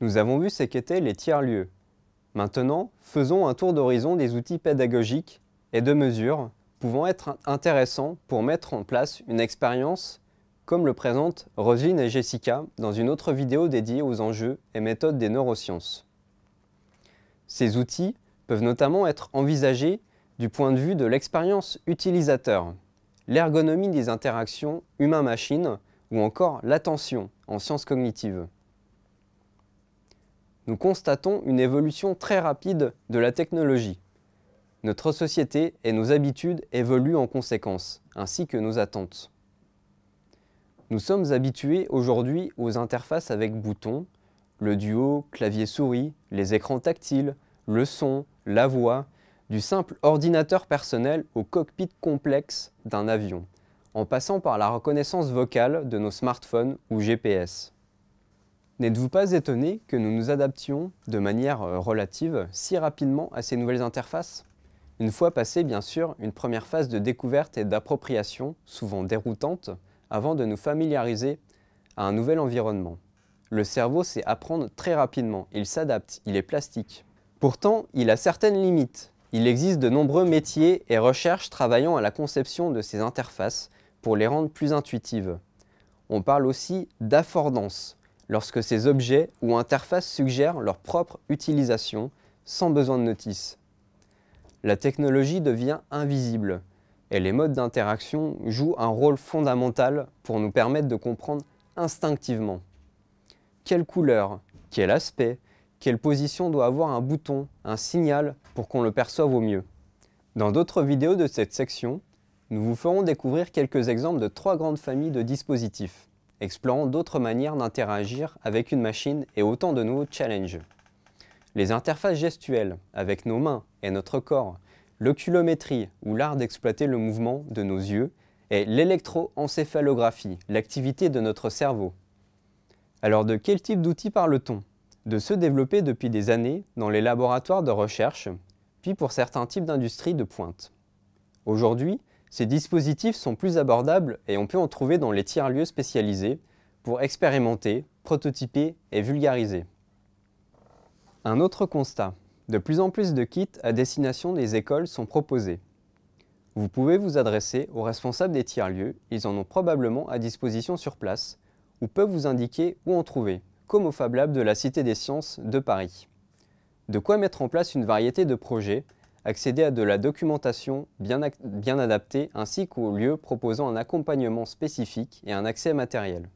Nous avons vu ce qu'étaient les tiers-lieux. Maintenant, faisons un tour d'horizon des outils pédagogiques et de mesures pouvant être intéressants pour mettre en place une expérience comme le présentent Rosine et Jessica dans une autre vidéo dédiée aux enjeux et méthodes des neurosciences. Ces outils peuvent notamment être envisagés du point de vue de l'expérience utilisateur, l'ergonomie des interactions humain-machine ou encore l'attention en sciences cognitives. Nous constatons une évolution très rapide de la technologie. Notre société et nos habitudes évoluent en conséquence, ainsi que nos attentes. Nous sommes habitués aujourd'hui aux interfaces avec boutons, le duo clavier-souris, les écrans tactiles, le son, la voix, du simple ordinateur personnel au cockpit complexe d'un avion, en passant par la reconnaissance vocale de nos smartphones ou GPS. N'êtes-vous pas étonné que nous nous adaptions de manière euh, relative si rapidement à ces nouvelles interfaces Une fois passée bien sûr une première phase de découverte et d'appropriation, souvent déroutante, avant de nous familiariser à un nouvel environnement. Le cerveau sait apprendre très rapidement, il s'adapte, il est plastique. Pourtant, il a certaines limites. Il existe de nombreux métiers et recherches travaillant à la conception de ces interfaces pour les rendre plus intuitives. On parle aussi d'affordance, lorsque ces objets ou interfaces suggèrent leur propre utilisation sans besoin de notice. La technologie devient invisible et les modes d'interaction jouent un rôle fondamental pour nous permettre de comprendre instinctivement quelle couleur, quel aspect, quelle position doit avoir un bouton, un signal, pour qu'on le perçoive au mieux. Dans d'autres vidéos de cette section, nous vous ferons découvrir quelques exemples de trois grandes familles de dispositifs, explorant d'autres manières d'interagir avec une machine et autant de nouveaux challenges. Les interfaces gestuelles, avec nos mains et notre corps, l'oculométrie, ou l'art d'exploiter le mouvement de nos yeux, et l'électroencéphalographie, l'activité de notre cerveau. Alors de quel type d'outils parle-t-on De ceux développés depuis des années dans les laboratoires de recherche, puis pour certains types d'industries de pointe. Aujourd'hui, ces dispositifs sont plus abordables et on peut en trouver dans les tiers-lieux spécialisés pour expérimenter, prototyper et vulgariser. Un autre constat, de plus en plus de kits à destination des écoles sont proposés. Vous pouvez vous adresser aux responsables des tiers-lieux, ils en ont probablement à disposition sur place, ou peuvent vous indiquer où en trouver, comme au Fab Lab de la Cité des Sciences de Paris. De quoi mettre en place une variété de projets, accéder à de la documentation bien, bien adaptée ainsi qu'aux lieux proposant un accompagnement spécifique et un accès matériel.